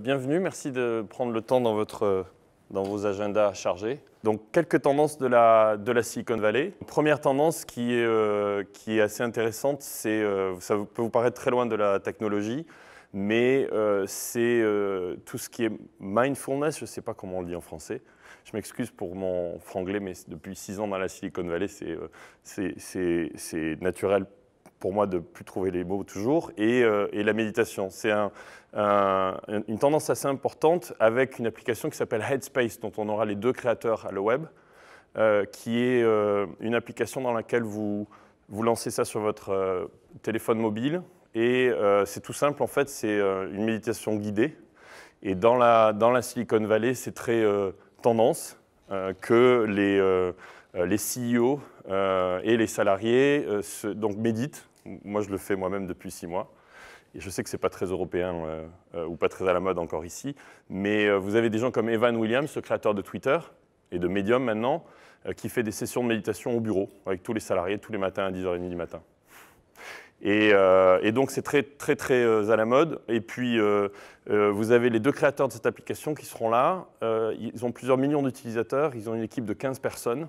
Bienvenue, merci de prendre le temps dans, votre, dans vos agendas chargés. Donc, quelques tendances de la, de la Silicon Valley. Première tendance qui est, euh, qui est assez intéressante, c'est, euh, ça peut vous paraître très loin de la technologie, mais euh, c'est tout ce qui est mindfulness, je ne sais pas comment on le dit en français. Je m'excuse pour mon franglais, mais depuis six ans dans la Silicon Valley, c'est naturel pour moi de plus trouver les mots toujours, et, euh, et la méditation. C'est un, une tendance assez importante avec une application qui s'appelle Headspace, dont on aura les deux créateurs à le web, euh, qui est euh, une application dans laquelle vous, vous lancez ça sur votre téléphone mobile. Et c'est tout simple, en fait, c'est une méditation guidée. Et dans la, dans la Silicon Valley, c'est très tendance que les les CEO et les salariés se, donc méditent moi, je le fais moi-même depuis six mois. Et je sais que ce n'est pas très européen euh, euh, ou pas très à la mode encore ici, mais euh, vous avez des gens comme Evan Williams, le créateur de Twitter et de Medium maintenant, qui fait des sessions de méditation au bureau avec tous les salariés tous les matins à 10h30 du matin. Euh, et, donc c'est très très très euh, à la mode. Et puis euh, vous avez les deux créateurs de cette application qui seront là. ils ont plusieurs millions d'utilisateurs, ils ont une équipe de 15 personnes,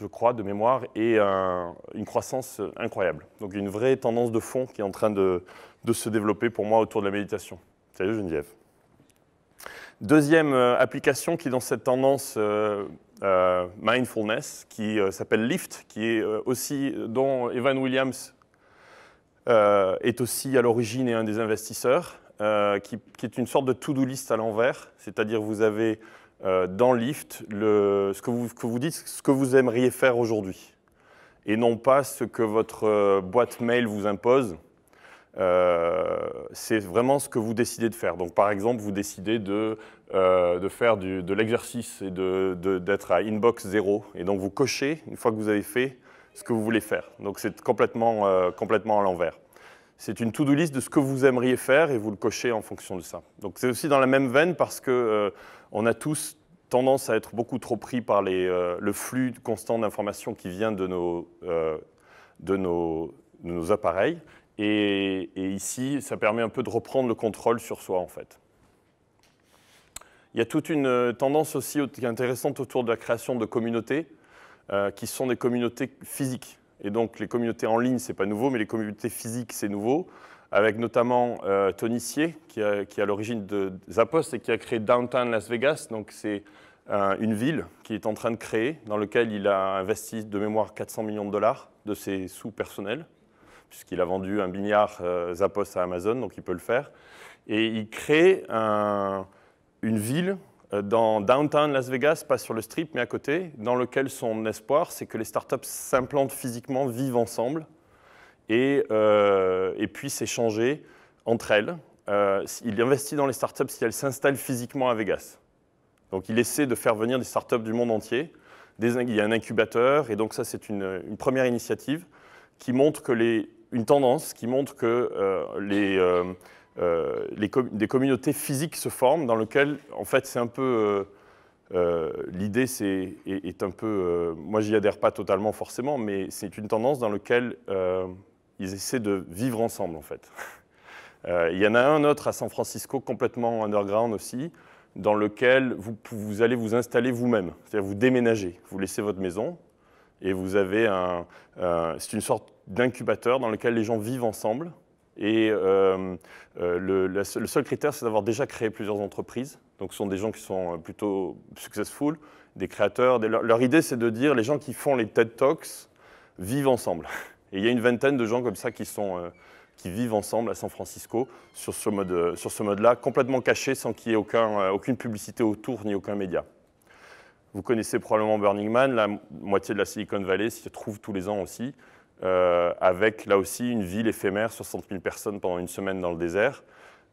je crois, de mémoire, et une croissance incroyable. Donc une vraie tendance de fond qui est en train de, de se développer pour moi autour de la méditation. Salut Geneviève. Deuxième application qui est dans cette tendance mindfulness, qui s'appelle Lift, qui est aussi dont Evan Williams euh, est aussi à l'origine et un des investisseurs, euh, qui, est une sorte de to-do list à l'envers, c'est-à-dire vous avez euh, dans Lyft le, ce que vous, que vous dites, ce que vous aimeriez faire aujourd'hui, et non pas ce que votre boîte mail vous impose. c'est vraiment ce que vous décidez de faire. Donc, par exemple, vous décidez de, de faire de l'exercice et d'être de, à inbox zéro. Et donc, vous cochez, une fois que vous avez fait, ce que vous voulez faire. Donc c'est complètement, euh, complètement à l'envers. C'est une to-do list de ce que vous aimeriez faire et vous le cochez en fonction de ça. Donc c'est aussi dans la même veine parce que euh, on a tous tendance à être beaucoup trop pris par euh, le flux constant d'informations qui vient de nos, de nos, appareils. Et, et ici, ça permet un peu de reprendre le contrôle sur soi en fait. Il y a toute une tendance aussi intéressante autour de la création de communautés. Euh, qui sont des communautés physiques. Et donc les communautés en ligne, ce n'est pas nouveau, mais les communautés physiques, c'est nouveau, avec notamment euh, Tony Sier, qui, est à l'origine de Zappos et qui a créé Downtown Las Vegas. Donc c'est euh, une ville qu'il est en train de créer, dans laquelle il a investi de mémoire 400 millions de dollars de ses sous personnels, puisqu'il a vendu un milliard Zappos à Amazon, donc il peut le faire. Et il crée une ville euh, dans downtown Las Vegas, pas sur le strip, mais à côté, dans lequel son espoir, c'est que les startups s'implantent physiquement, vivent ensemble et, euh, puissent échanger entre elles. Euh, il investit dans les startups si elles s'installent physiquement à Vegas. Donc il essaie de faire venir des startups du monde entier. il y a un incubateur, et donc ça c'est une, première initiative qui montre que les, une tendance qui montre que euh, les euh, les des communautés physiques se forment, dans lesquelles, en fait, c'est un peu... Euh, euh, l'idée est, est, un peu... moi, j'y adhère pas totalement, forcément, mais c'est une tendance dans laquelle ils essaient de vivre ensemble, en fait. Il y en a un autre à San Francisco, complètement underground aussi, dans lequel vous, allez vous installer vous-même, c'est-à-dire vous déménagez, vous laissez votre maison, et vous avez un c'est une sorte d'incubateur dans lequel les gens vivent ensemble, et euh, euh, le, seul critère, c'est d'avoir déjà créé plusieurs entreprises. Donc ce sont des gens qui sont euh, plutôt successful, des créateurs. leur, idée, c'est de dire les gens qui font les TED Talks vivent ensemble. Et il y a une vingtaine de gens comme ça qui, sont, qui vivent ensemble à San Francisco sur ce mode-là, complètement caché, sans qu'il y ait aucune publicité autour ni aucun média. Vous connaissez probablement Burning Man, la moitié de la Silicon Valley s'y trouve tous les ans aussi. Euh, avec là aussi une ville éphémère, 60 000 personnes pendant une semaine dans le désert.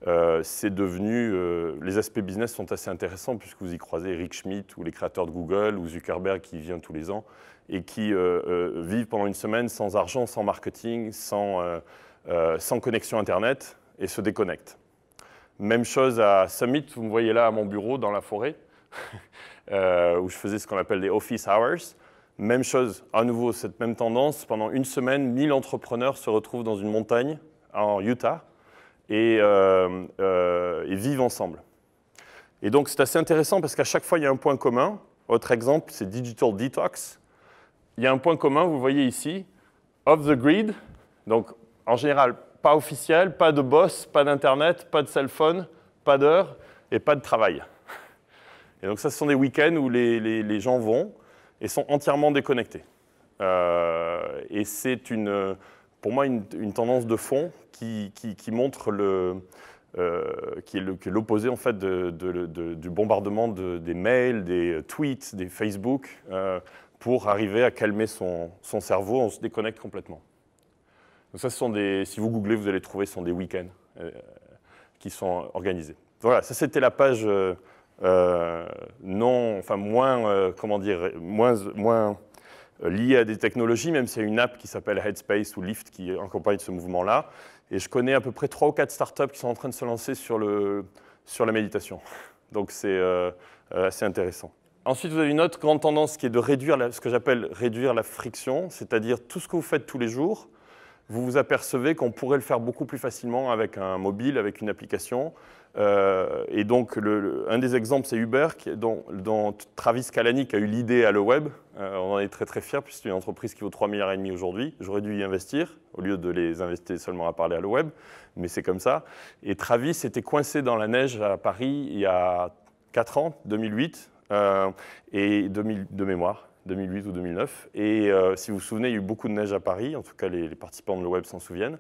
Euh, c'est devenu. Euh, les aspects business sont assez intéressants puisque vous y croisez Eric Schmidt ou les créateurs de Google ou Zuckerberg qui vient tous les ans et qui vivent pendant une semaine sans argent, sans marketing, sans, sans connexion Internet et se déconnectent. Même chose à Summit, vous me voyez là à mon bureau dans la forêt, où je faisais ce qu'on appelle des office hours. Même chose, à nouveau, cette même tendance. Pendant une semaine, 1000 entrepreneurs se retrouvent dans une montagne en Utah euh, euh, et, vivent ensemble. Et donc, c'est assez intéressant parce qu'à chaque fois, il y a un point commun. Autre exemple, c'est Digital Detox. Il y a un point commun, vous voyez ici, off the grid, donc en général, pas officiel, pas de boss, pas d'Internet, pas de cell phone, pas d'heure et pas de travail. Et donc ça, ce sont des week-ends où les, gens vont et sont entièrement déconnectés. Euh, et c'est une, pour moi une, tendance de fond qui, montre euh, le, qui est l'opposé en fait de, du bombardement des mails, des tweets, des Facebook euh, pour arriver à calmer son, son, cerveau, on se déconnecte complètement. Donc ça, ce sont des, si vous googlez, vous allez trouver, ce sont des week-ends qui sont organisés. Voilà, ça c'était la page euh, non, enfin moins, euh, comment dire, moins, euh, lié à des technologies, même s'il y a une app qui s'appelle Headspace ou Lyft qui accompagne ce mouvement-là. Et je connais à peu près trois ou 4 startups qui sont en train de se lancer sur, la méditation. Donc c'est assez intéressant. Ensuite, vous avez une autre grande tendance qui est de réduire ce que j'appelle réduire la friction, c'est-à-dire tout ce que vous faites tous les jours, vous vous apercevez qu'on pourrait le faire beaucoup plus facilement avec un mobile, avec une application, euh, et donc, un des exemples, c'est Uber, dont, Travis Kalanick a eu l'idée à le web. Euh, on en est très très fiers, puisque c'est une entreprise qui vaut 3 milliards et demi aujourd'hui. J'aurais dû y investir, au lieu de les investir seulement à parler à le web, mais c'est comme ça. Et Travis était coincé dans la neige à Paris il y a 4 ans, 2008, euh, et de mémoire. 2008 ou 2009. Et si vous vous souvenez, il y a eu beaucoup de neige à Paris, en tout cas les, les participants de le web s'en souviennent.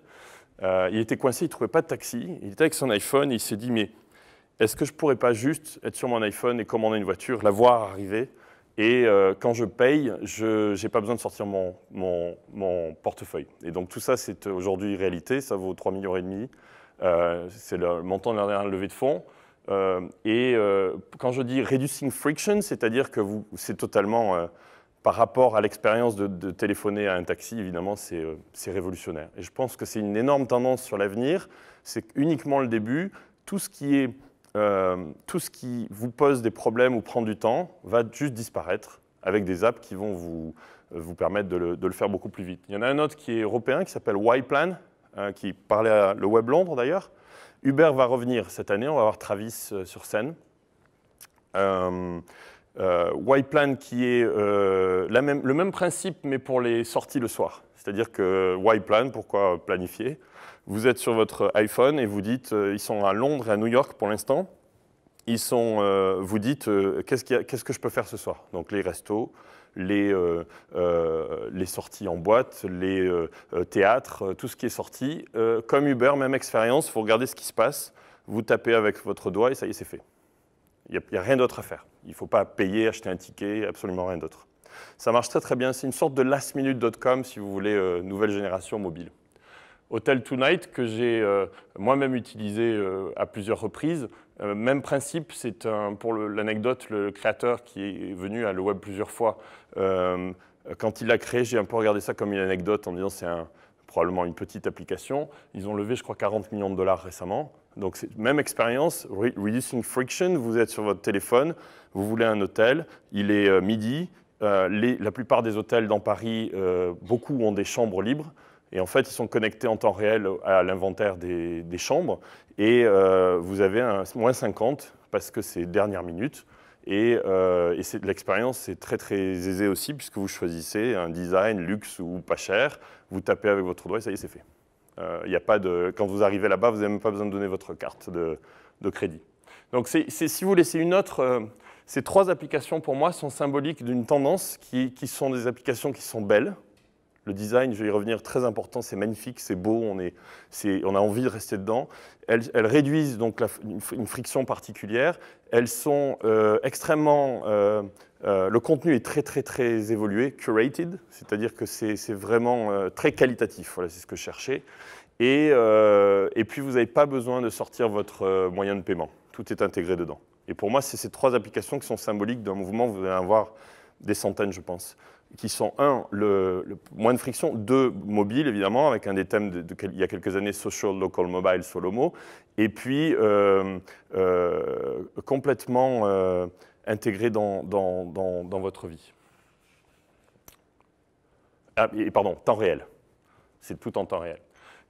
Euh, il était coincé, il ne trouvait pas de taxi. Il était avec son iPhone et il s'est dit, mais est-ce que je pourrais pas juste être sur mon iPhone et commander une voiture, la voir arriver et euh, quand je paye, je n'ai pas besoin de sortir mon, portefeuille. Et donc tout ça, c'est aujourd'hui réalité, ça vaut 3,5 millions. et demi. Euh, c'est le montant de la dernière levée de fonds. et quand je dis reducing friction, c'est-à-dire que c'est totalement par rapport à l'expérience de, téléphoner à un taxi, évidemment, euh, c'est révolutionnaire. Et je pense que c'est une énorme tendance sur l'avenir. C'est uniquement le début. Euh, tout ce, qui vous pose des problèmes ou prend du temps va juste disparaître avec des apps qui vont vous, euh, permettre de le, faire beaucoup plus vite. Il y en a un autre qui est européen, qui s'appelle Yplan, hein, qui parlait à le Web Londres d'ailleurs. Uber va revenir cette année, on va avoir Travis sur scène. Euh, plan qui est euh, la même, le même principe mais pour les sorties le soir. C'est-à-dire que Y-Plan, pourquoi planifier Vous êtes sur votre iPhone et vous dites, euh, ils sont à Londres et à New York pour l'instant. Ils sont, euh, vous dites, qu'est-ce, que je peux faire ce soir Donc les restos, les, les sorties en boîte, les théâtres, tout ce qui est sorti. comme Uber, même expérience, vous regardez ce qui se passe, vous tapez avec votre doigt et ça y est, c'est fait. Il n'y a, rien d'autre à faire. Il ne faut pas payer, acheter un ticket, absolument rien d'autre. Ça marche très très bien. C'est une sorte de lastminute.com si vous voulez euh, nouvelle génération mobile. Hotel Tonight que j'ai euh, moi-même utilisé euh, à plusieurs reprises. même principe, c'est pour l'anecdote, le, le, créateur qui est venu à le web plusieurs fois. quand il l'a créé, j'ai un peu regardé ça comme une anecdote en disant c'est un, probablement une petite application. Ils ont levé, je crois, 40 millions de dollars récemment. Donc, même expérience, Reducing Friction, vous êtes sur votre téléphone, vous voulez un hôtel, il est euh, midi, euh, la plupart des hôtels dans Paris, euh, beaucoup ont des chambres libres, et en fait, ils sont connectés en temps réel à l'inventaire des, des, chambres, et vous avez un moins 50, parce que c'est dernière minute, et, euh, l'expérience, c'est très très aisée aussi, puisque vous choisissez un design luxe ou pas cher, vous tapez avec votre doigt et ça y est, c'est fait. Euh, y a pas de, quand vous arrivez là-bas, vous n'avez même pas besoin de donner votre carte de, crédit. Donc si vous laissez une autre, euh, ces trois applications pour moi sont symboliques d'une tendance qui sont des applications qui sont belles, le design, je vais y revenir, très important, c'est magnifique, c'est beau, on, est, on a envie de rester dedans. Elles, réduisent donc une friction particulière. Elles sont euh, extrêmement... Euh, euh, le contenu est très, très, très évolué, curated, c'est-à-dire que c'est vraiment très qualitatif, voilà, c'est ce que je cherchais. Et, et puis, vous n'avez pas besoin de sortir votre moyen de paiement. Tout est intégré dedans. Et pour moi, c'est ces trois applications qui sont symboliques d'un mouvement, vous allez en avoir des centaines, je pense, qui sont, un, le, moins de friction, deux, mobile, évidemment, avec un des thèmes de, il y a quelques années, Social Local Mobile, Solomo, et puis euh, euh, complètement euh, intégré dans, votre vie. Ah, et pardon, temps réel. C'est tout en temps réel.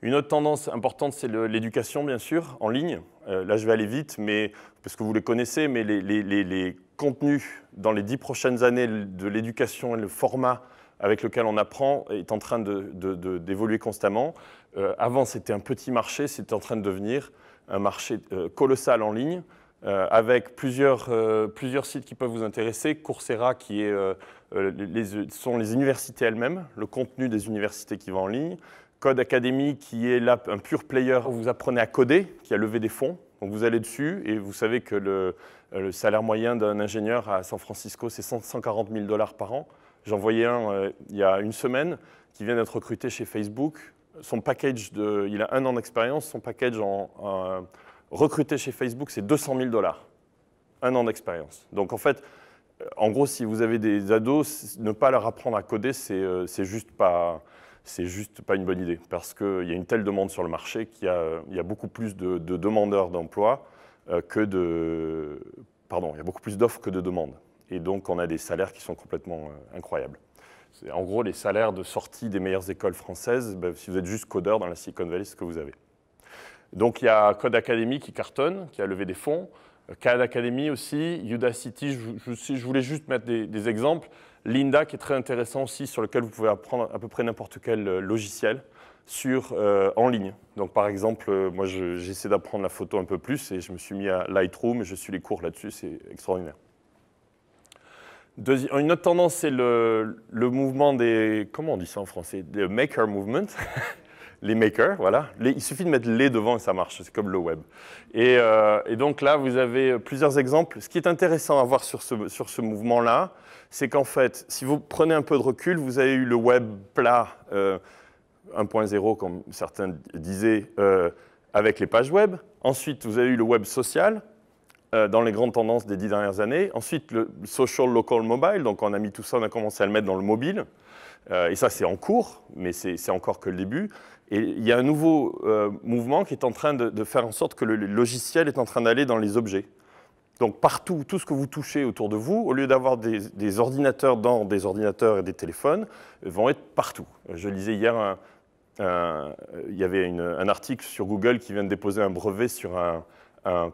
Une autre tendance importante, c'est l'éducation, bien sûr, en ligne. Euh, là, je vais aller vite, mais, parce que vous les connaissez, mais les, contenus dans les dix prochaines années de l'éducation et le format avec lequel on apprend est en train d'évoluer constamment. Euh, avant, c'était un petit marché, c'est en train de devenir un marché euh, colossal en ligne, avec plusieurs, plusieurs sites qui peuvent vous intéresser. Coursera, qui est, sont les universités elles-mêmes, le contenu des universités qui va en ligne. Code Academy qui est là un pur player où vous apprenez à coder, qui a levé des fonds. Donc vous allez dessus et vous savez que le, salaire moyen d'un ingénieur à San Francisco, c'est 140 000 dollars par an. J'en voyais un euh, il y a une semaine qui vient d'être recruté chez Facebook. Son package, de, il a un an d'expérience, son package en, recruté chez Facebook, c'est 200 000 dollars. Un an d'expérience. Donc en fait, en gros, si vous avez des ados, ne pas leur apprendre à coder, c'est euh, juste pas c'est juste pas une bonne idée parce qu'il y a une telle demande sur le marché qu'il y, a beaucoup plus de, demandeurs d'emploi euh, que de. Pardon, il y a beaucoup plus d'offres que de demandes. Et donc, on a des salaires qui sont complètement euh, incroyables. En gros, les salaires de sortie des meilleures écoles françaises, ben, si vous êtes juste codeur dans la Silicon Valley, c'est ce que vous avez. Donc, il y a Code Academy qui cartonne, qui a levé des fonds. Code Academy aussi, Udacity, je, je, voulais juste mettre des exemples. Linda, qui est très intéressant aussi, sur lequel vous pouvez apprendre à peu près n'importe quel euh, logiciel sur, euh, en ligne. Donc, par exemple, euh, moi, j'essaie d'apprendre la photo un peu plus et je me suis mis à Lightroom et je suis les cours là-dessus, c'est extraordinaire. une autre tendance, c'est le, mouvement des... Comment on dit ça en français Le maker movement. les makers, voilà. il suffit de mettre les devant et ça marche, c'est comme le web. Et, donc là, vous avez plusieurs exemples. Ce qui est intéressant à voir sur ce, sur ce mouvement-là, c'est qu'en fait, si vous prenez un peu de recul, vous avez eu le web plat 1.0, euh, comme certains disaient, euh, avec les pages web. Ensuite, vous avez eu le web social, euh, dans les grandes tendances des dix dernières années. Ensuite, le social local mobile, donc on a mis tout ça, on a commencé à le mettre dans le mobile. et ça, c'est en cours, mais c'est encore que le début. Et il y a un nouveau mouvement qui est en train de faire en sorte que le logiciel est en train d'aller dans les objets. Donc partout, tout ce que vous touchez autour de vous, au lieu d'avoir des, ordinateurs dans des ordinateurs et des téléphones, euh, vont être partout. Je lisais hier, il y avait un article sur Google qui vient de déposer un brevet sur un,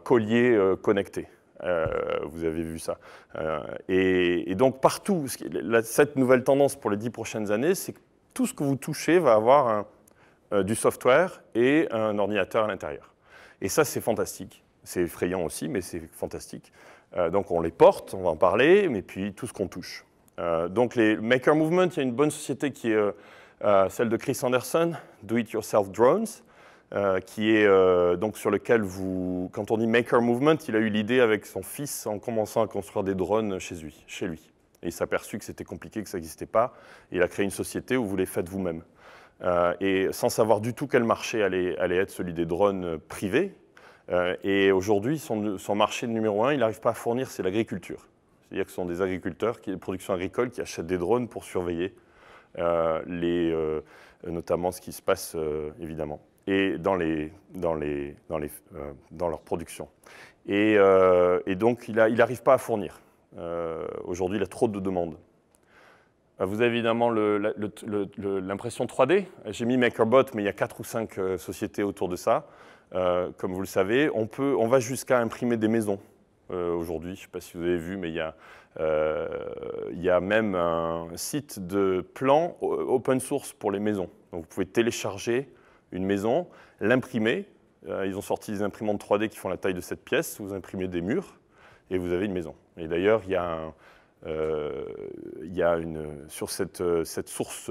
collier euh, connecté. Euh, vous avez vu ça. et, et, donc partout, cette nouvelle tendance pour les dix prochaines années, c'est que tout ce que vous touchez va avoir du software et un ordinateur à l'intérieur. Et ça, c'est fantastique. C'est effrayant aussi, mais c'est fantastique. Euh, donc on les porte, on va en parler, mais puis tout ce qu'on touche. Euh, donc les Maker Movement, il y a une bonne société qui est euh, celle de Chris Anderson, Do It Yourself Drones, qui est donc sur lequel vous, quand on dit Maker Movement, il a eu l'idée avec son fils en commençant à construire des drones chez lui. Chez lui. Et il s'est aperçu que c'était compliqué, que ça n'existait pas. il a créé une société où vous les faites vous-même. et sans savoir du tout quel marché allait, allait être celui des drones privés, euh, et aujourd'hui, son, marché numéro un, il n'arrive pas à fournir, c'est l'agriculture. C'est-à-dire que ce sont des agriculteurs, qui, des productions agricoles, qui achètent des drones pour surveiller euh, euh, notamment ce qui se passe, évidemment, et dans, leur production. Et, donc, il n'arrive pas à fournir. aujourd'hui, il a trop de demandes. Vous avez évidemment l'impression 3D. J'ai mis MakerBot, mais il y a 4 ou 5 sociétés autour de ça. Euh, comme vous le savez, on, peut, on va jusqu'à imprimer des maisons euh, aujourd'hui. Je ne sais pas si vous avez vu, mais il y, a, euh, il y a même un site de plans open source pour les maisons. Donc vous pouvez télécharger une maison, l'imprimer. ils ont sorti des imprimantes 3D qui font la taille de cette pièce. Vous imprimez des murs et vous avez une maison. Et d'ailleurs, il y a, il y a une, sur cette, cette source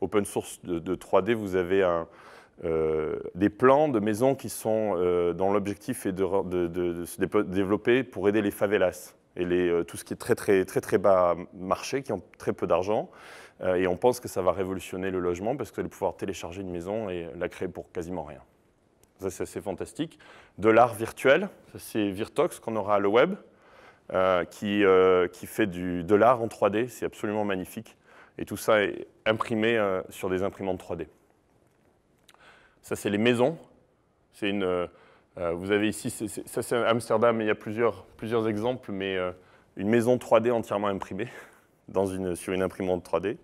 open source de, 3D, vous avez un, euh, des plans de maisons qui sont, euh, dans dont l'objectif est de, se développer pour aider les favelas et euh, tout ce qui est très très très très bas marché, qui ont très peu d'argent. et on pense que ça va révolutionner le logement parce que vous allez pouvoir télécharger une maison et la créer pour quasiment rien. Ça c'est assez fantastique. De l'art virtuel, c'est Virtox qu'on aura à le web, qui, fait du, de l'art en 3D, c'est absolument magnifique. Et tout ça est imprimé sur des imprimantes 3D. Ça, c'est les maisons. Euh, euh, vous avez ici, ça c'est Amsterdam, il y a plusieurs, exemples, mais euh, une maison 3D entièrement imprimée sur une imprimante 3D.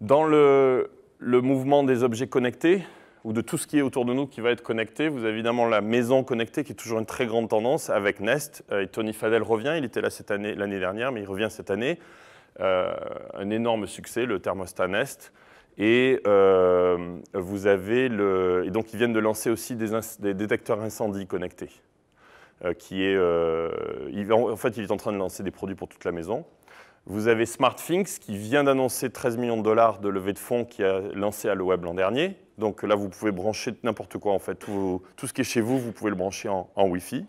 Dans le, mouvement des objets connectés, ou de tout ce qui est autour de nous qui va être connecté. Vous avez évidemment la maison connectée qui est toujours une très grande tendance avec Nest. Et Tony Fadel revient, il était là cette année, l'année dernière, mais il revient cette année. un énorme succès, le thermostat Nest. Et euh, vous avez le. donc, ils viennent de lancer aussi des, détecteurs incendie connectés. Euh, qui est. Euh, en fait, il est en train de lancer des produits pour toute la maison. Vous avez SmartThings qui vient d'annoncer 13 millions de dollars de levée de fonds qui a lancé à web l'an dernier. Donc là, vous pouvez brancher n'importe quoi en fait. Tout, ce qui est chez vous, vous pouvez le brancher en, Wi-Fi.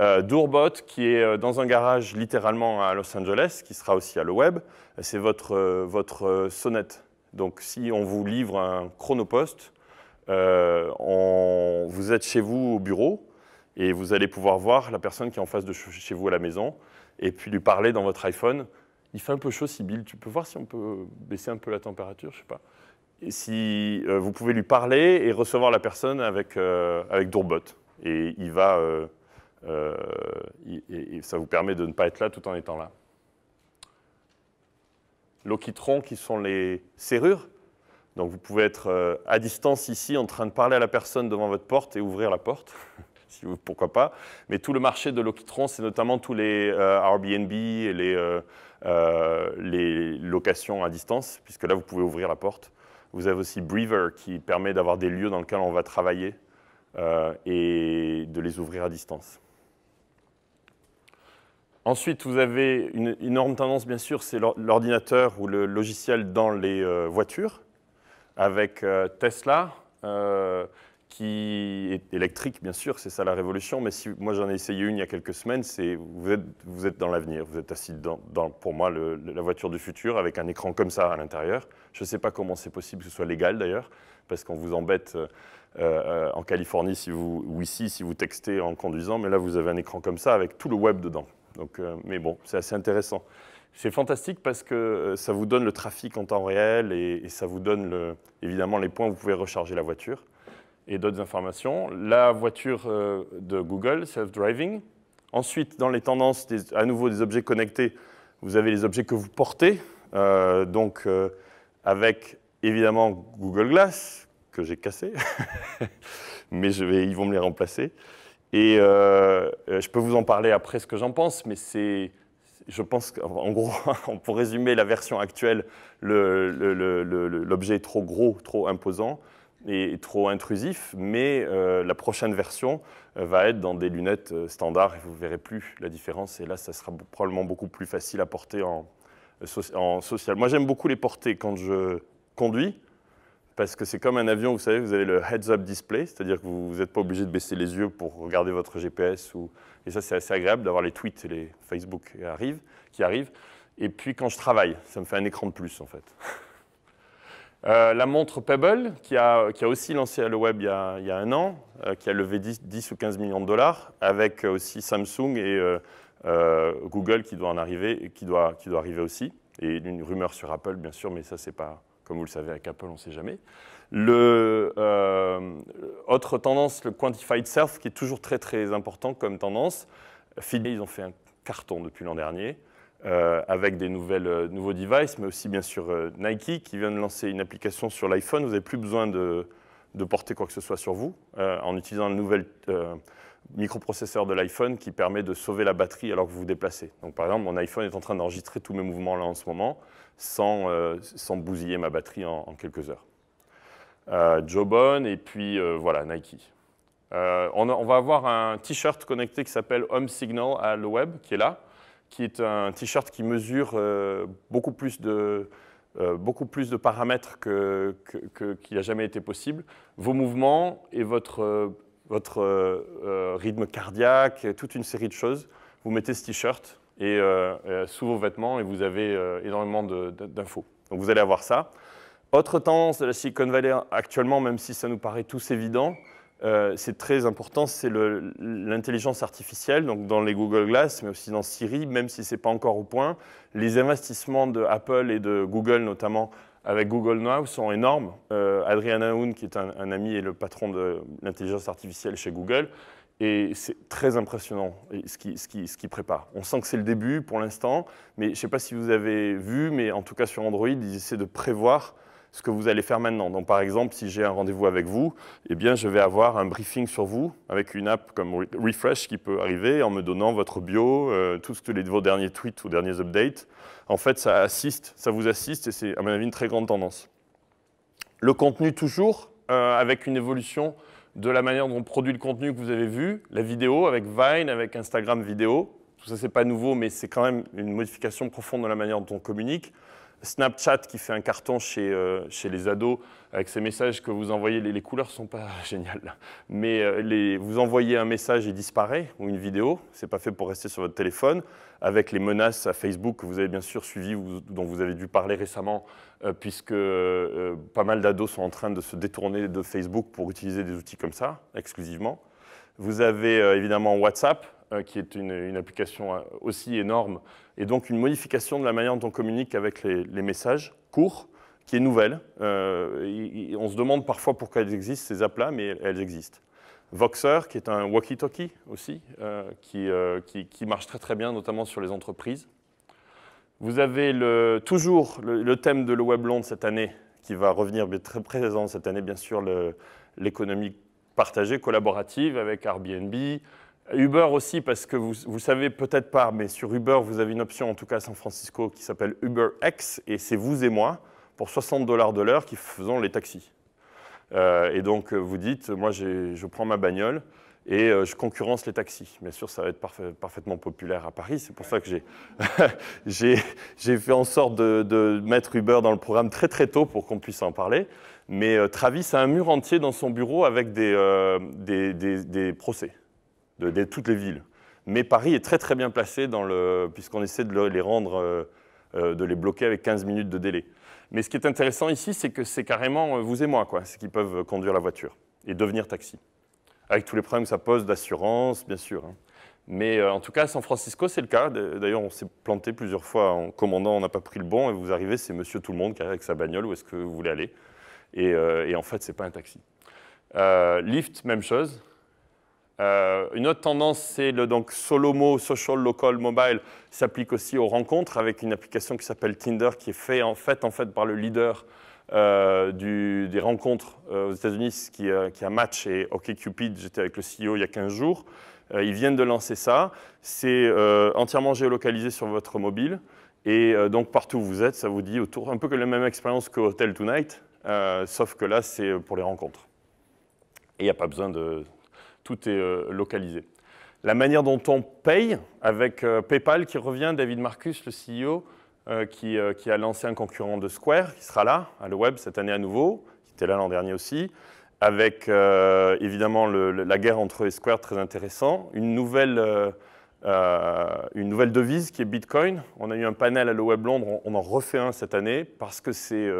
Euh, Doorbot, qui est dans un garage littéralement à Los Angeles, qui sera aussi à web. C'est votre, votre sonnette donc si on vous livre un chronopost, euh, vous êtes chez vous au bureau et vous allez pouvoir voir la personne qui est en face de chez vous à la maison et puis lui parler dans votre iPhone. Il fait un peu chaud, Sybille, tu peux voir si on peut baisser un peu la température, je sais pas. si euh, vous pouvez lui parler et recevoir la personne avec, euh, avec Doorbot. Et il va, et ça vous permet de ne pas être là tout en étant là l'oquitron qui sont les serrures. Donc vous pouvez être euh, à distance ici en train de parler à la personne devant votre porte et ouvrir la porte, pourquoi pas. Mais tout le marché de l'oquitron, c'est notamment tous les euh, Airbnb et euh, les, locations à distance, puisque là vous pouvez ouvrir la porte. Vous avez aussi Breather qui permet d'avoir des lieux dans lesquels on va travailler et de les ouvrir à distance. Ensuite, vous avez une énorme tendance, bien sûr, c'est l'ordinateur ou le logiciel dans les euh, voitures, avec euh, Tesla, euh, qui est électrique, bien sûr, c'est ça la révolution, mais si, moi j'en ai essayé une il y a quelques semaines, c'est vous êtes, vous êtes dans l'avenir, vous êtes assis dans, pour moi, la voiture du futur, avec un écran comme ça à l'intérieur. Je ne sais pas comment c'est possible que ce soit légal, d'ailleurs, parce qu'on vous embête... en Californie si vous, ou ici si vous textez en conduisant, mais là vous avez un écran comme ça avec tout le web dedans. Euh, mais bon, c'est assez intéressant. C'est fantastique parce que euh, ça vous donne le trafic en temps réel et, ça vous donne évidemment les points où vous pouvez recharger la voiture et d'autres informations. La voiture euh, de Google, self-driving. Ensuite, dans les tendances, à nouveau des objets connectés, vous avez les objets que vous portez, donc avec évidemment Google Glass, que j'ai cassé, mais ils vont me les remplacer. Et euh, euh, je peux vous en parler après ce que j'en pense, mais c'est, je pense qu'en gros, pour résumer la version actuelle, l'objet est trop gros, trop imposant et trop intrusif, mais euh, la prochaine version va être dans des lunettes standards et vous ne verrez plus la différence. Et là, ça sera probablement beaucoup plus facile à porter en, en social. Moi, j'aime beaucoup les porter quand je conduis parce que c'est comme un avion, vous savez, vous avez le heads-up display, c'est-à-dire que vous n'êtes pas obligé de baisser les yeux pour regarder votre GPS. Ou... Et ça, c'est assez agréable d'avoir les tweets et les Facebook qui arrivent, qui arrivent. Et puis, quand je travaille, ça me fait un écran de plus, en fait. Euh, la montre Pebble, qui a, qui a aussi lancé le web il y a, un an, euh, qui a levé 10, 10, ou 15 millions de dollars, avec aussi Samsung et euh, Google qui doit en arriver, qui doit, qui doit arriver aussi. Et une rumeur sur Apple, bien sûr, mais ça, c'est pas comme vous le savez, avec Apple, on ne sait jamais. Le, euh, autre tendance, le quantified self, qui est toujours très très important comme tendance. Fitbit, ils ont fait un carton depuis l'an dernier. Euh, avec des nouvelles, euh, nouveaux devices, mais aussi bien sûr Nike qui vient de lancer une application sur l'iPhone. Vous n'avez plus besoin de, porter quoi que ce soit sur vous en utilisant une nouvel microprocesseur de l'iPhone qui permet de sauver la batterie alors que vous vous déplacez. Donc par exemple, mon iPhone est en train d'enregistrer tous mes mouvements là en ce moment sans, euh, sans bousiller ma batterie en, quelques heures. Euh, Jobon et puis euh, voilà, Nike. Euh, on, va avoir un t-shirt connecté qui s'appelle Home Signal à le web, qui est là, qui est un t-shirt qui mesure beaucoup plus de, beaucoup plus de paramètres qu'il que, que, jamais été possible. Vos mouvements et votre votre euh, euh, rythme cardiaque, toute une série de choses. Vous mettez ce t-shirt et euh, sous vos vêtements et vous avez énormément d'infos. Donc vous allez avoir ça. Autre tendance de la Silicon Valley actuellement, même si ça nous paraît tous évident, c'est très important, c'est l'intelligence artificielle, donc dans les Google Glass, mais aussi dans Siri, même si ce n'est pas encore au point. Les investissements de Apple et de Google notamment avec Google Now sont énormes. Euh, Adrian Aoun, qui est un, ami et le patron de l'intelligence artificielle chez Google, et c'est très impressionnant ce qu'ils ce qui, prépare. On sent que c'est le début pour l'instant, mais je ne sais pas si vous avez vu, mais en tout cas sur Android, ils essaient de prévoir ce que vous allez faire maintenant. Donc par exemple, si j'ai un rendez-vous avec vous, eh bien je vais avoir un briefing sur vous avec une app comme Refresh qui peut arriver en me donnant votre bio, euh, ce tous les, vos derniers tweets ou derniers updates. En fait, ça assiste, ça vous assiste et c'est à mon avis une très grande tendance. Le contenu toujours euh, avec une évolution de la manière dont on produit le contenu que vous avez vu, la vidéo avec Vine, avec Instagram vidéo. Tout ça, c'est pas nouveau, mais c'est quand même une modification profonde de la manière dont on communique. Snapchat qui fait un carton chez, euh, chez les ados avec ces messages que vous envoyez, les, couleurs ne sont pas géniales, mais euh, vous envoyez un message, il disparaît, ou une vidéo, ce n'est pas fait pour rester sur votre téléphone, avec les menaces à Facebook que vous avez bien sûr suivies, dont vous avez dû parler récemment, euh, puisque pas mal d'ados sont en train de se détourner de Facebook pour utiliser des outils comme ça, exclusivement. Vous avez évidemment WhatsApp, euh, qui est une, application euh, aussi énorme, et donc une modification de la manière dont on communique avec les, messages courts, qui est nouvelle. Euh, on se demande parfois pourquoi elles existent, ces apps mais elles existent. Voxer, qui est un walkie-talkie aussi, qui, qui, marche très très bien, notamment sur les entreprises. Vous avez toujours le, thème de le Weblon de cette année, qui va revenir très présent cette année, bien sûr, l'économie partagée, collaborative, avec Airbnb, Uber aussi, parce que vous ne savez peut-être pas, mais sur Uber, vous avez une option, en tout cas à San Francisco, qui s'appelle UberX, et c'est vous et moi, pour 60 dollars de l'heure, qui faisons les taxis. Euh, et donc, euh, vous dites, moi, je prends ma bagnole et euh, je concurrence les taxis. Bien sûr, ça va être parfaitement populaire à Paris. C'est pour ça que j'ai fait en sorte de, mettre Uber dans le programme très très tôt pour qu'on puisse en parler. Mais Travis a un mur entier dans son bureau avec des, des, des procès de, toutes les villes. Mais Paris est très très bien placé puisqu'on essaie de les rendre, euh, euh, de les bloquer avec 15 minutes de délai. Mais ce qui est intéressant ici, c'est que c'est carrément euh, vous et moi, quoi, peuvent conduire la voiture et devenir taxi. Avec tous les problèmes que ça pose d'assurance, bien sûr. Hein. Mais en tout cas, San Francisco, c'est le cas. D'ailleurs, on s'est planté plusieurs fois en commandant, on n'a pas pris le bon, et vous arrivez, c'est monsieur tout le monde qui arrive avec sa bagnole, où est-ce que vous voulez aller et, en fait, ce n'est pas un taxi. Euh, Lyft, même chose. Euh, une autre tendance, c'est le donc, Solomo Social Local Mobile s'applique aussi aux rencontres avec une application qui s'appelle Tinder qui est faite en fait, en fait par le leader euh, du, des rencontres euh, aux États-Unis qui, qui, a Match et OkCupid. J'étais avec le CEO il y a 15 jours. ils viennent de lancer ça. C'est entièrement géolocalisé sur votre mobile. Et donc partout où vous êtes, ça vous dit autour, un peu que la même expérience que Hotel Tonight, sauf que là, c'est pour les rencontres. Et il n'y a pas besoin de tout est euh, localisé. La manière dont on paye, avec euh, PayPal qui revient, David Marcus, le CEO, euh, qui, a lancé un concurrent de Square, qui sera là, à le web cette année à nouveau, qui était là l'an dernier aussi, avec évidemment la guerre entre Square, très intéressant, une nouvelle, une nouvelle devise qui est Bitcoin. On a eu un panel à le web Londres, on, en refait un cette année, parce que c'est...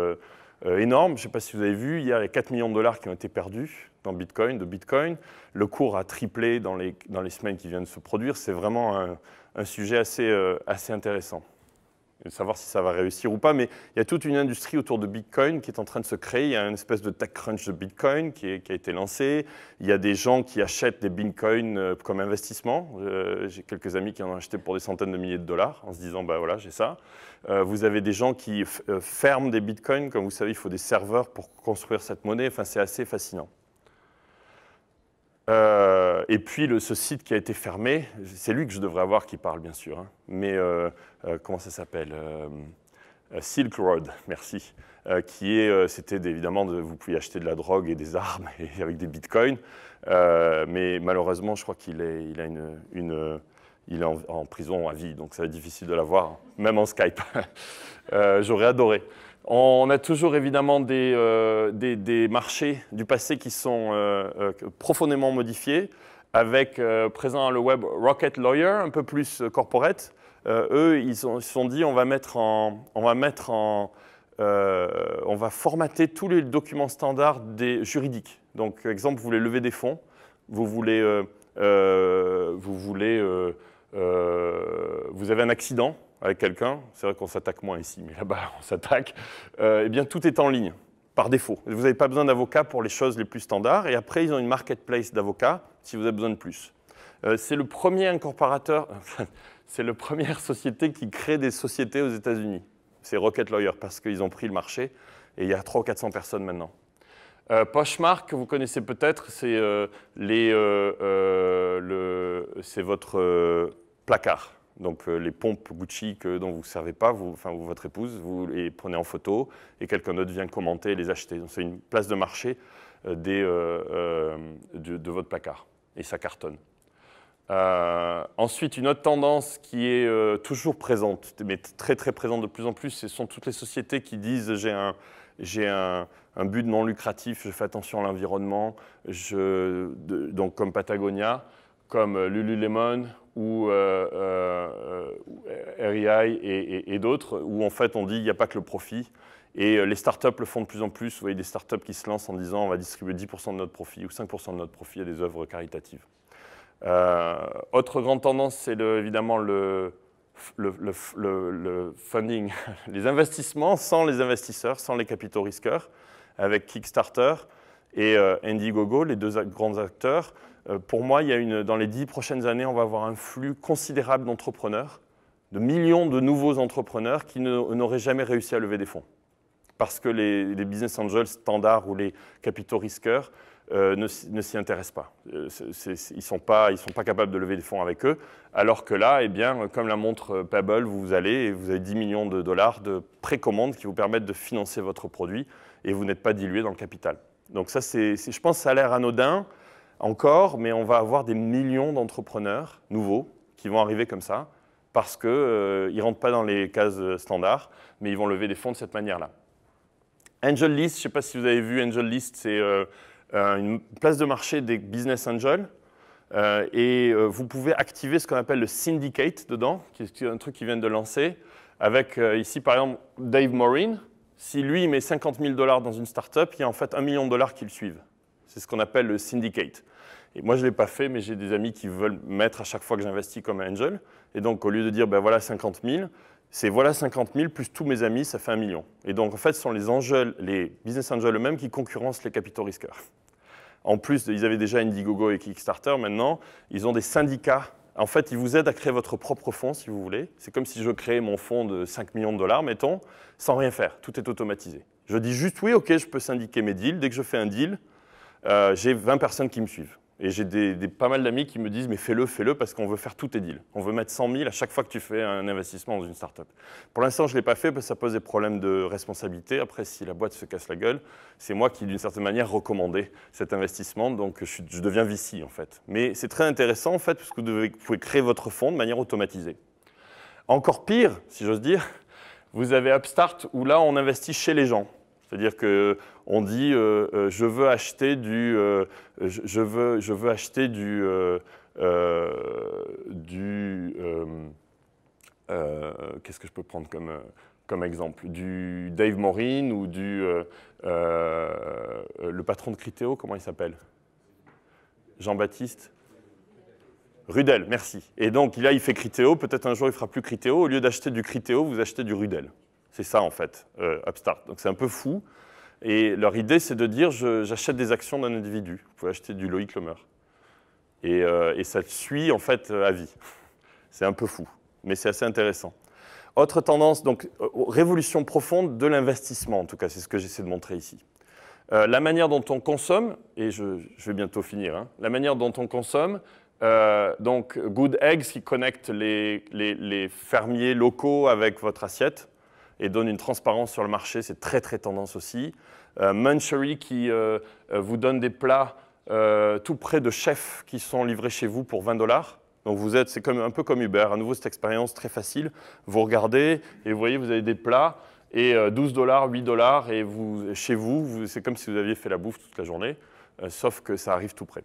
Euh, énorme. Je ne sais pas si vous avez vu, il y a 4 millions de dollars qui ont été perdus dans Bitcoin, de Bitcoin. Le cours a triplé dans les, semaines qui viennent de se produire. C'est vraiment un, sujet assez euh, intéressant savoir si ça va réussir ou pas, mais il y a toute une industrie autour de Bitcoin qui est en train de se créer. Il y a une espèce de tech crunch de Bitcoin qui, a été lancé. Il y a des gens qui achètent des Bitcoins euh, comme investissement. Euh, j'ai quelques amis qui en ont acheté pour des centaines de milliers de dollars en se disant, bah voilà, j'ai ça. Euh, vous avez des gens qui ferment des Bitcoins. Comme vous savez, il faut des serveurs pour construire cette monnaie. Enfin, c'est assez fascinant. Euh, et puis ce site qui a été fermé, c'est lui que je devrais avoir qui parle bien sûr, hein. mais euh, euh, comment ça s'appelle euh, Silk Road, merci, qui est, c'était évidemment, de, vous pouvez acheter de la drogue et des armes et avec des bitcoins, mais malheureusement, je crois qu'il est, il a une, une il est en, prison à vie, donc ça va être difficile de l'avoir, même en Skype. J'aurais adoré. On a toujours évidemment des, des, des, marchés du passé qui sont profondément modifiés avec euh, présent le web Rocket Lawyer, un peu plus euh, corporate. Euh, eux, ils se sont dit on va mettre en, on va mettre en, on va formater tous les documents standards des juridiques. Donc, exemple, vous voulez lever des fonds, vous voulez, vous voulez, vous avez un accident avec quelqu'un. C'est vrai qu'on s'attaque moins ici, mais là-bas, on s'attaque. et eh bien, tout est en ligne par défaut. Vous n'avez pas besoin d'avocats pour les choses les plus standards. Et après, ils ont une marketplace d'avocats si vous avez besoin de plus. Euh, c'est le premier incorporateur, c'est la première société qui crée des sociétés aux États-Unis. C'est Rocket Lawyer parce qu'ils ont pris le marché et il y a 300 ou 400 personnes maintenant. Euh, Poshmark, vous connaissez peut-être, c'est euh, euh, votre placard. Donc euh, les pompes Gucci que, dont vous ne servez pas, enfin, votre épouse, vous les prenez en photo et quelqu'un d'autre vient commenter et les acheter. C'est une place de marché euh, euh, de, votre placard et ça cartonne. ensuite, une autre tendance qui est toujours présente, mais très très présente de plus en plus, ce sont toutes les sociétés qui disent j'ai un, un, but non lucratif, je fais attention à l'environnement, donc comme Patagonia, comme Lululemon ou euh, euh, euh, REI et, d'autres, où en fait on dit il n'y a pas que le profit. Et les startups le font de plus en plus. Vous voyez des startups qui se lancent en disant on va distribuer 10% de notre profit ou 5% de notre profit à des œuvres caritatives. autre grande tendance, c'est évidemment le, funding, les investissements sans les investisseurs, sans les capitaux risqueurs, avec Kickstarter et Indiegogo, les deux grands acteurs. Euh, pour moi, il y a une, dans les dix prochaines années, on va avoir un flux considérable d'entrepreneurs, de millions de nouveaux entrepreneurs qui n'auraient jamais réussi à lever des fonds. Parce que les, business angels standards ou les capitaux risqueurs euh, ne, s'y intéressent pas. Euh, ils ne sont, pas capables de lever des fonds avec eux. Alors que là, eh bien, comme la montre Pebble, vous allez et vous avez 10 millions de dollars de précommandes qui vous permettent de financer votre produit et vous n'êtes pas dilué dans le capital. Donc ça, je pense, ça a l'air anodin encore, mais on va avoir des millions d'entrepreneurs nouveaux qui vont arriver comme ça, parce qu'ils euh, ils ne rentrent pas dans les cases standards, mais ils vont lever des fonds de cette manière-là. Angel List, je ne sais pas si vous avez vu, Angel List, c'est euh, une place de marché des business angels. Euh, et vous pouvez activer ce qu'on appelle le syndicate dedans, qui est un truc qu'ils viennent de lancer, avec ici par exemple Dave Morin. Si lui il met 50 000 dollars dans une startup, il y a en fait un million de dollars qui le suivent. C'est ce qu'on appelle le syndicate. Et moi, je ne l'ai pas fait, mais j'ai des amis qui veulent mettre à chaque fois que j'investis comme angel. Et donc, au lieu de dire, ben voilà 50 000, c'est voilà 50 000 plus tous mes amis, ça fait un million. Et donc, en fait, ce sont les angels, les business angels eux-mêmes qui concurrencent les capitaux risqueurs. En plus, ils avaient déjà Indiegogo et Kickstarter. Maintenant, ils ont des syndicats. En fait, ils vous aident à créer votre propre fonds, si vous voulez. C'est comme si je créais mon fonds de 5 millions de dollars, mettons, sans rien faire. Tout est automatisé. Je dis juste oui, ok, je peux syndiquer mes deals. Dès que je fais un deal, euh, j'ai 20 personnes qui me suivent. Et j'ai des, pas mal d'amis qui me disent, mais fais-le, fais-le, parce qu'on veut faire tous tes deals. On veut mettre 100 000 à chaque fois que tu fais un investissement dans une startup. Pour l'instant, je ne l'ai pas fait parce que ça pose des problèmes de responsabilité. Après, si la boîte se casse la gueule, c'est moi qui, d'une certaine manière, recommandais cet investissement. Donc, je, deviens VC, en fait. Mais c'est très intéressant, en fait, parce que vous, vous pouvez créer votre fonds de manière automatisée. Encore pire, si j'ose dire, vous avez Upstart, où là, on investit chez les gens. C'est-à-dire que on dit euh, euh, je veux acheter du euh, je, veux je veux acheter du du qu'est-ce que je peux prendre comme comme exemple du Dave Morin ou du le patron de Critéo comment il s'appelle Jean-Baptiste Rudel merci et donc là il fait Critéo peut-être un jour il fera plus Critéo au lieu d'acheter du Critéo vous achetez du Rudel c'est ça, en fait, euh, Upstart. Donc, c'est un peu fou. Et leur idée, c'est de dire j'achète des actions d'un individu. Vous pouvez acheter du Loïc Lomer, euh, Et, ça suit, en fait, euh, à vie. C'est un peu fou, mais c'est assez intéressant. Autre tendance, donc révolution profonde de l'investissement, en tout cas, c'est ce que j'essaie de montrer ici. la manière dont on consomme, et je, vais bientôt finir, hein, la manière dont on consomme, donc Good Eggs qui connecte les, les fermiers locaux avec votre assiette, et donne une transparence sur le marché, c'est très très tendance aussi. Euh, Munchery qui euh, euh, vous donne des plats tout près de chefs qui sont livrés chez vous pour 20 dollars. Donc vous êtes, c'est comme, un peu comme Uber, à nouveau cette expérience très facile. Vous regardez et vous voyez, vous avez des plats et 12 dollars, 8 dollars et vous, chez vous, c'est comme si vous aviez fait la bouffe toute la journée, sauf que ça arrive tout près.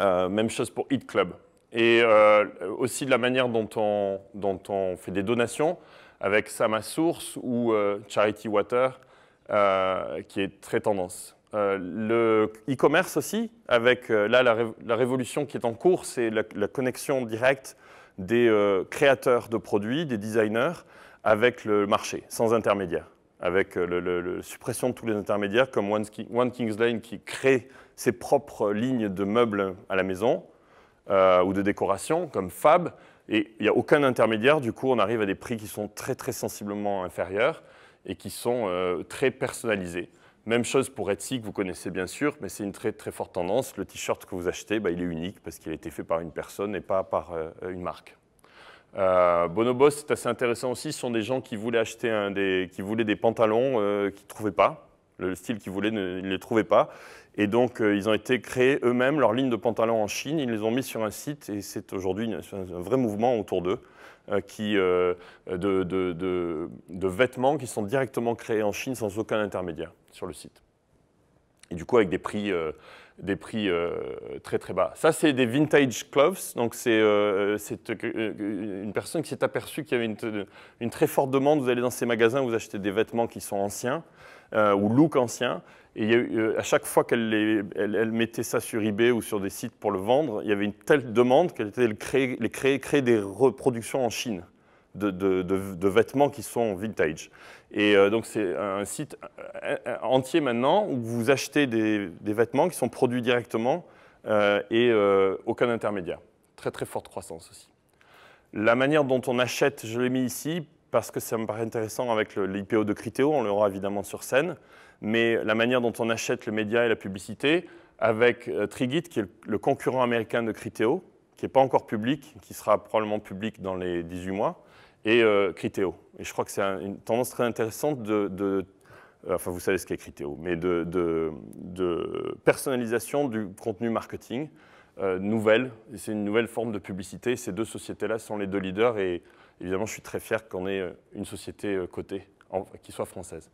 même chose pour Eat Club. Et aussi de la manière dont on fait des donations avec Sama Source ou euh, Charity Water, euh, qui est très tendance. Euh, le e-commerce aussi, avec là la, révolution qui est en cours, c'est la, connexion directe des créateurs de produits, des designers, avec le marché, sans intermédiaire, avec la suppression de tous les intermédiaires, comme One, King's Lane qui crée ses propres lignes de meubles à la maison ou de décoration, comme Fab, et il n'y a aucun intermédiaire, du coup on arrive à des prix qui sont très très sensiblement inférieurs et qui sont euh, très personnalisés. Même chose pour Etsy que vous connaissez bien sûr, mais c'est une très très forte tendance. Le t-shirt que vous achetez, bah, il est unique parce qu'il a été fait par une personne et pas par euh, une marque. Euh, Bonobos, c'est assez intéressant aussi, ce sont des gens qui voulaient acheter un des, qui voulaient des pantalons qu'ils ne trouvaient pas. Le style qu'ils voulaient, ils ne les trouvaient pas. Et donc, euh, ils ont été créés eux-mêmes leur ligne de pantalons en Chine. Ils les ont mis sur un site et c'est aujourd'hui un vrai mouvement autour d'eux euh, qui, euh, de, vêtements qui sont directement créés en Chine sans aucun intermédiaire sur le site. Et du coup, avec des prix, des prix très très bas. Ça, c'est des vintage clothes. Donc, c'est une personne qui s'est aperçue qu'il y avait une, très forte demande. Vous allez dans ces magasins, vous achetez des vêtements qui sont anciens. Euh, ou look ancien. Et euh, à chaque fois qu'elle mettait ça sur eBay ou sur des sites pour le vendre, il y avait une telle demande qu'elle était des reproductions en Chine de, vêtements qui sont vintage. Et euh, donc c'est un site entier maintenant où vous achetez des, vêtements qui sont produits directement et aucun intermédiaire. Très très forte croissance aussi. La manière dont on achète, je l'ai mis ici, parce que ça me paraît intéressant avec l'IPO de Criteo, on l'aura évidemment sur scène, mais la manière dont on achète le média et la publicité, avec euh, Trigit, qui est le concurrent américain de Criteo, qui n'est pas encore public, qui sera probablement public dans les 18 mois, et euh, Criteo. Et je crois que c'est une tendance très intéressante de, enfin vous savez ce qu'est Criteo, mais de personnalisation du contenu marketing. Euh, nouvelle. C'est une nouvelle forme de publicité. Ces deux sociétés-là sont les deux leaders et évidemment, je suis très fier qu'on ait euh, une société euh, cotée qui soit française.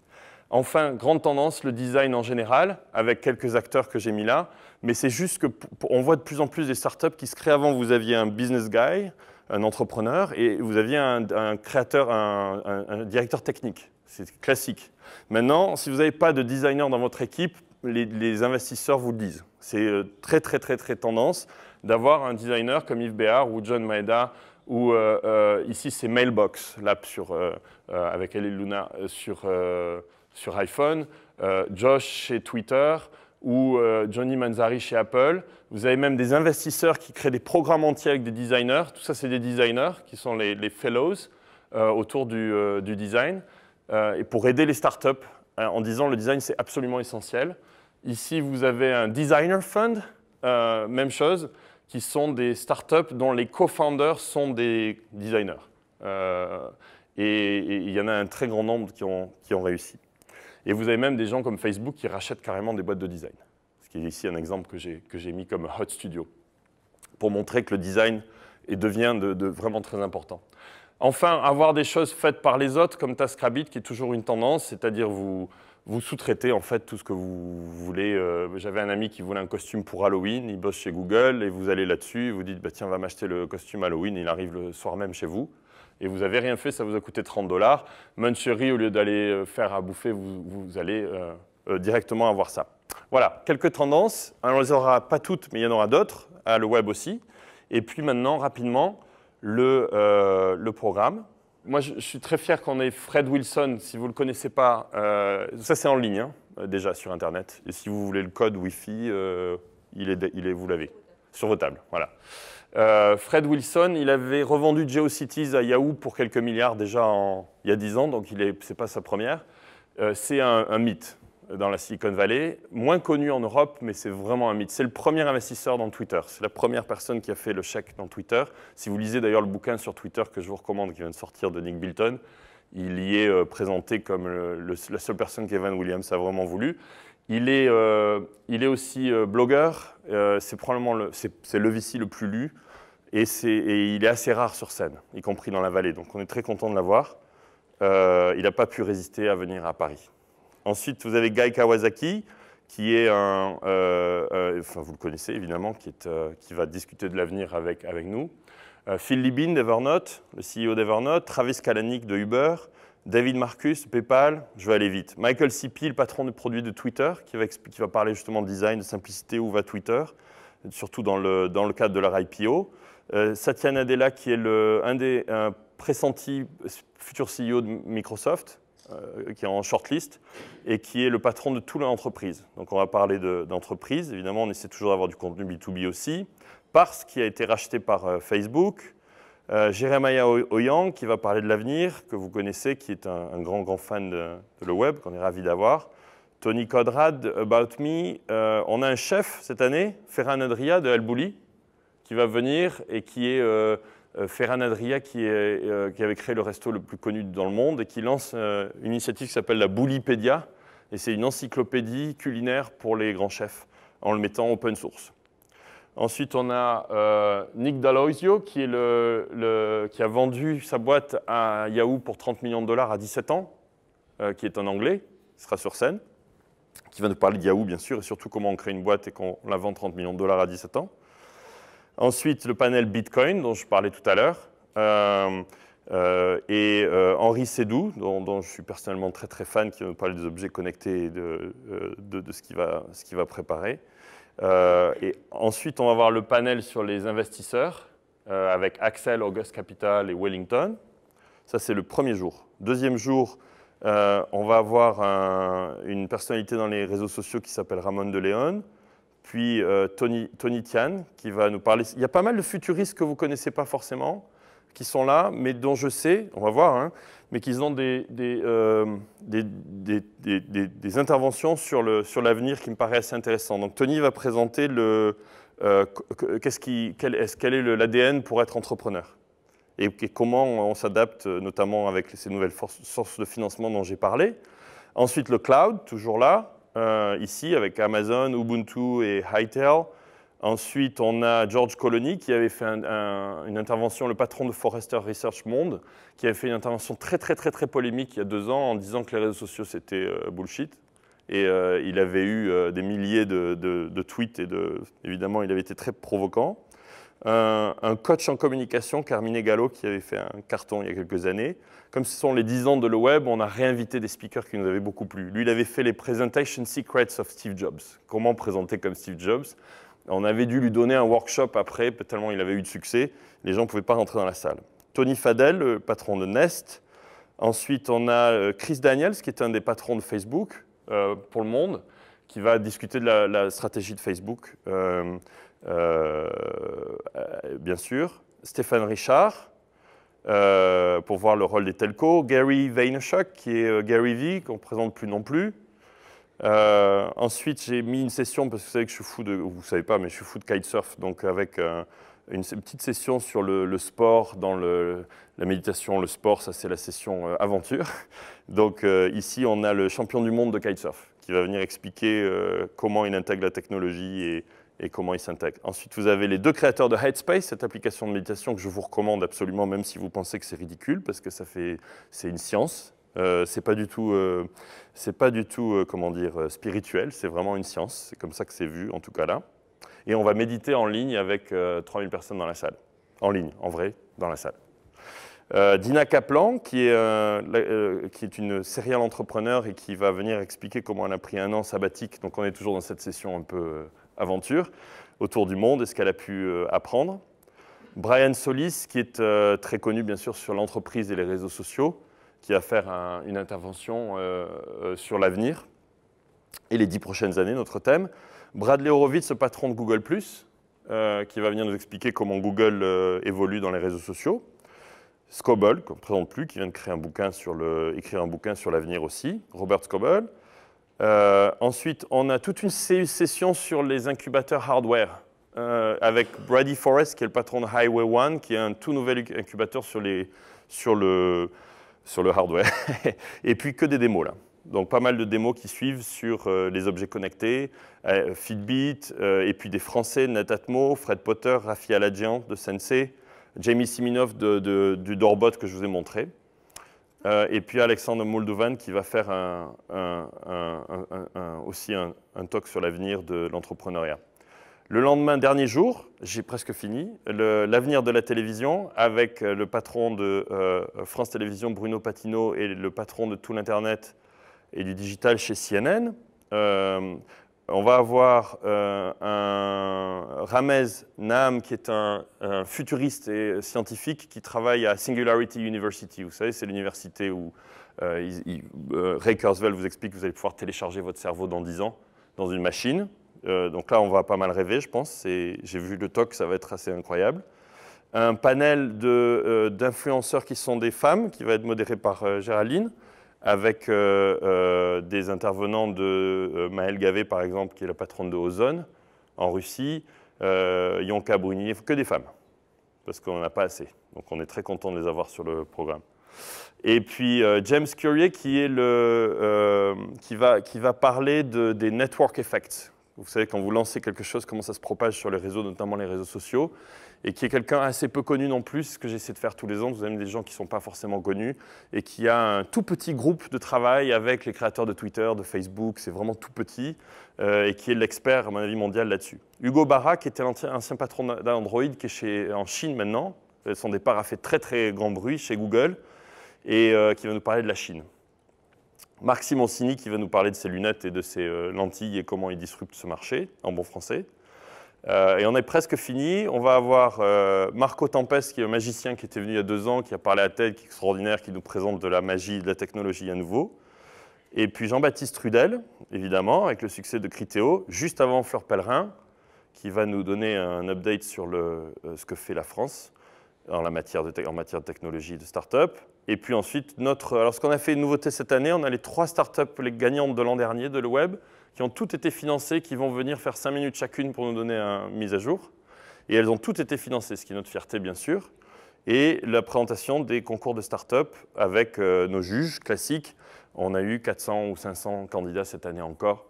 Enfin, grande tendance, le design en général, avec quelques acteurs que j'ai mis là. Mais c'est juste qu'on voit de plus en plus des startups qui se créent. Avant, vous aviez un business guy, un entrepreneur, et vous aviez un, créateur, un, directeur technique. C'est classique. Maintenant, si vous n'avez pas de designer dans votre équipe, les, les investisseurs vous le disent. C'est euh, très, très, très, très tendance d'avoir un designer comme Yves Béard ou John Maeda ou euh, euh, ici c'est Mailbox, l'app avec elle Luna sur, iPhone, Josh chez Twitter ou Johnny Manzari chez Apple. Vous avez même des investisseurs qui créent des programmes entiers avec des designers. Tout ça, c'est des designers qui sont les, fellows autour du, du design et pour aider les startups hein, en disant le design, c'est absolument essentiel. Ici, vous avez un designer fund, euh, même chose, qui sont des startups dont les co-founders sont des designers. Euh, et, il y en a un très grand nombre qui ont, réussi. Et vous avez même des gens comme Facebook qui rachètent carrément des boîtes de design. Ce qui est ici un exemple que j'ai mis comme Hot Studio, pour montrer que le design devient de, vraiment très important. Enfin, avoir des choses faites par les autres, comme TaskRabbit, qui est toujours une tendance, c'est-à-dire vous, vous sous-traitez en fait tout ce que vous voulez. Euh, j'avais un ami qui voulait un costume pour Halloween, il bosse chez Google et vous allez là-dessus, vous dites bah, tiens, va m'acheter le costume Halloween, il arrive le soir même chez vous. Et vous n'avez rien fait, ça vous a coûté 30 dollars. Munchery, au lieu d'aller euh, faire à bouffer, vous, allez euh, directement avoir ça. Voilà, quelques tendances. On on les aura pas toutes, mais il y en aura d'autres, à ah, le web aussi. Et puis maintenant, rapidement, le programme. Moi, je, suis très fier qu'on ait Fred Wilson, si vous ne le connaissez pas. Euh, ça, c'est en ligne, hein, euh, déjà, sur Internet. Et si vous voulez le code Wi-Fi, euh, il, est, il est, vous l'avez. Sur vos tables, voilà. Fred Wilson, il avait revendu GeoCities à Yahoo pour quelques milliards déjà il y a 10 ans, donc ce n'est pas sa première. c'est un mythe dans la Silicon Valley, moins connu en Europe, mais c'est vraiment un mythe. C'est le premier investisseur dans Twitter. C'est la première personne qui a fait le chèque dans Twitter. Si vous lisez d'ailleurs le bouquin sur Twitter que je vous recommande, qui vient de sortir de Nick Bilton, il y est euh, présenté comme la seule personne qu'Evan Williams a vraiment voulu. Il est, euh, il est aussi euh, blogueur. c'est probablement le, c'est, le VC le plus lu. Et, et, il est assez rare sur scène, y compris dans la vallée. Donc on est très content de l'avoir. il n'a pas pu résister à venir à Paris. Ensuite, vous avez Guy Kawasaki, qui est un, euh, euh, enfin vous le connaissez évidemment, qui, est, euh, qui va discuter de l'avenir avec, avec nous. Phil Libin d'Evernote, le CEO d'Evernote, Travis Kalanick de Uber, David Marcus PayPal, je vais aller vite. Michael Sipi, le patron de produits de Twitter, qui va, va parler justement de design, de simplicité, où va Twitter, surtout dans le, cadre de leur IPO. Satya Nadella, qui est le, un des pressentis futurs CEO de Microsoft, euh, qui est en shortlist et qui est le patron de toute l'entreprise. Donc on va parler d'entreprise. Évidemment, on essaie toujours d'avoir du contenu B2B aussi. Parce qui a été racheté par euh, Facebook. Euh, Jeremiah Oyang qui va parler de l'avenir, que vous connaissez, qui est un, grand, grand fan de, le web, qu'on est ravi d'avoir. Tony Codrad, About Me. Euh, on a un chef cette année, Ferran Adria de Albouli, qui va venir et qui est euh, Ferran Adria, euh, qui, avait créé le resto le plus connu dans le monde et qui lance euh, une initiative qui s'appelle la Boulipedia, Et c'est une encyclopédie culinaire pour les grands chefs en le mettant open source. Ensuite, on a Nick Daloisio qui, a vendu sa boîte à Yahoo pour 30 millions de dollars à 17 ans, qui est un Anglais, sera sur scène, qui va nous parler de Yahoo, bien sûr, et surtout comment on crée une boîte et qu'on la vend 30 millions de dollars à 17 ans. Ensuite, le panel Bitcoin, dont je parlais tout à l'heure. Euh, euh, et euh, Henri Sédou, dont, je suis personnellement très très fan, qui va nous parler des objets connectés et de, de, ce qu'il va, va, préparer. et ensuite, on va voir le panel sur les investisseurs, avec Axel, August Capital et Wellington. Ça, c'est le premier jour. Deuxième jour, on va avoir une personnalité dans les réseaux sociaux qui s'appelle Ramon de Leon, puis euh, Tony, Tian, qui va nous parler. Il y a pas mal de futuristes que vous ne connaissez pas forcément, qui sont là, mais dont je sais, on va voir, hein, mais qui ont des, euh, interventions sur l'avenir qui me paraissent assez intéressant. Donc Tony va présenter le, euh, qu qui, quel, est l'ADN pour être entrepreneur et, comment on s'adapte, notamment avec ces nouvelles sources de financement dont j'ai parlé. Ensuite, le cloud, toujours là, euh, ici avec Amazon, Ubuntu et Hytale. Ensuite, on a George Colony qui avait fait une intervention, le patron de Forrester Research Monde, qui avait fait une intervention très très très très polémique il y a deux ans en disant que les réseaux sociaux c'était euh, bullshit. Et euh, il avait eu des milliers de, tweets et de, évidemment il avait été très provocant un, coach en communication, Carmine Gallo, qui avait fait un carton il y a quelques années. Comme ce sont les 10 ans de le web, on a réinvité des speakers qui nous avaient beaucoup plu. Lui, il avait fait les Presentation Secrets of Steve Jobs, comment présenter comme Steve Jobs. On avait dû lui donner un workshop après, tellement il avait eu de succès, les gens ne pouvaient pas rentrer dans la salle. Tony Fadel, le patron de Nest. Ensuite, on a euh, Chris Daniels, qui est un des patrons de Facebook euh, pour le monde, qui va discuter de la, stratégie de Facebook. Euh, euh, euh, bien sûr, Stéphane Richard, euh, pour voir le rôle des telcos. Gary Vaynerchuk, qui est Gary V, qu'on ne présente plus non plus. ensuite, j'ai mis une session, parce que vous savez que je suis fou de, vous savez pas, mais je suis fou de kitesurf, donc avec une, petite session sur le, sport, dans le, la méditation, le sport, ça c'est la session aventure. Donc ici, on a le champion du monde de kitesurf, qui va venir expliquer comment il intègre la technologie et et comment ils s'intègrent. Ensuite, vous avez les deux créateurs de Headspace, cette application de méditation que je vous recommande absolument, même si vous pensez que c'est ridicule, parce que ça fait, c'est une science. Euh, c'est pas du tout, euh, c'est pas du tout, euh, comment dire, euh, spirituel. C'est vraiment une science. C'est comme ça que c'est vu, en tout cas là. Et on va méditer en ligne avec 3000 personnes dans la salle, en ligne, en vrai, dans la salle. Dina Kaplan, qui est, qui est une serial entrepreneur et qui va venir expliquer comment elle a pris un an sabbatique. Donc on est toujours dans cette session un peu aventure autour du monde et ce qu'elle a pu euh, apprendre. Brian Solis, qui est euh, très connu bien sûr sur l'entreprise et les réseaux sociaux, qui va faire une intervention euh, sur l'avenir et les dix prochaines années, notre thème. Bradley Horowitz, patron de Google+, qui va venir nous expliquer comment Google évolue dans les réseaux sociaux. Scoble, qu'on ne présente plus, qui vient de créer un bouquin sur le, écrire un bouquin sur l'avenir aussi, Robert Scoble. Euh, ensuite, on a toute une session sur les incubateurs hardware euh, avec Brady Forrest, qui est le patron de Highway One, qui est un tout nouvel incubateur sur, les, sur, le, sur le hardware. Et puis que des démos là. Donc pas mal de démos qui suivent sur euh, les objets connectés, Fitbit, et puis des Français, Natatmo, Fred Potter, Rafi Aladjian de Sensei, Jamie Siminoff de, du Doorbot que je vous ai montré. Euh, et puis Alexandre Moldovan qui va faire un, aussi un, talk sur l'avenir de l'entrepreneuriat. Le lendemain, dernier jour, j'ai presque fini, l'avenir de la télévision avec euh, le patron de euh, France Télévisions, Bruno Patino, et le patron de tout l'Internet et du digital chez CNN on va avoir euh, un Ramez Nam, qui est un, futuriste et scientifique qui travaille à Singularity University. Vous savez, c'est l'université où euh, euh, Ray Kurzweil vous explique que vous allez pouvoir télécharger votre cerveau dans 10 ans dans une machine. donc là, on va pas mal rêver, je pense. J'ai vu le talk, ça va être assez incroyable. Un panel d'influenceurs qui sont des femmes, qui va être modéré par Géraldine avec euh, euh, des intervenants de euh, Maël Gavet, par exemple, qui est la patronne de Ozone en Russie, Yonka Brunier, que des femmes, parce qu'on n'en a pas assez. Donc on est très content de les avoir sur le programme. Et puis James Currier qui, va, parler de, des network effects. Vous savez, quand vous lancez quelque chose, comment ça se propage sur les réseaux, notamment les réseaux sociaux et qui est quelqu'un assez peu connu non plus, ce que j'essaie de faire tous les ans, vous avez des gens qui ne sont pas forcément connus, et qui a un tout petit groupe de travail avec les créateurs de Twitter, de Facebook, c'est vraiment tout petit, euh, et qui est l'expert, à mon avis, mondial là-dessus. Hugo Barra, qui était l'ancien patron d'Android, qui est chez, en Chine maintenant, euh, son départ a fait très très grand bruit chez Google, et euh, qui va nous parler de la Chine. Marc Simoncini, qui va nous parler de ses lunettes et de ses lentilles et comment il disrupte ce marché, en bon français. Euh, et on est presque fini. On va avoir euh, Marco Tempest, qui est un magicien qui était venu il y a deux ans, qui a parlé à TED, qui est extraordinaire, qui nous présente de la magie de la technologie à nouveau. Et puis Jean-Baptiste Trudel, évidemment, avec le succès de Critéo. juste avant Fleur Pellerin, qui va nous donner un update sur euh, ce que fait la France en, matière, de technologie et de start-up. Et puis ensuite, lorsqu'on ce qu'on a fait une nouveauté cette année, on a les trois start-up gagnantes de l'an dernier de le web qui ont toutes été financées, qui vont venir faire 5 minutes chacune pour nous donner une mise à jour. Et elles ont toutes été financées, ce qui est notre fierté, bien sûr. Et la présentation des concours de start-up avec euh, nos juges classiques. On a eu 400 ou 500 candidats cette année encore.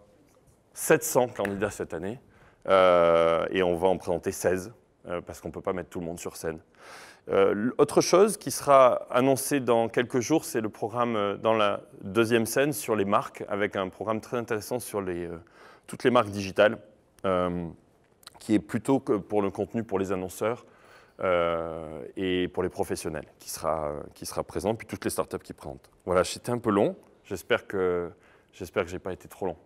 700 candidats cette année. Euh, et on va en présenter 16, euh, parce qu'on ne peut pas mettre tout le monde sur scène. Euh, autre chose qui sera annoncée dans quelques jours, c'est le programme euh, dans la deuxième scène sur les marques, avec un programme très intéressant sur euh, toutes les marques digitales, qui est plutôt pour le contenu pour les annonceurs et pour les professionnels, qui sera, qui sera présent, puis toutes les startups qui présentent. Voilà, j'étais un peu long, j'espère que je n'ai pas été trop long.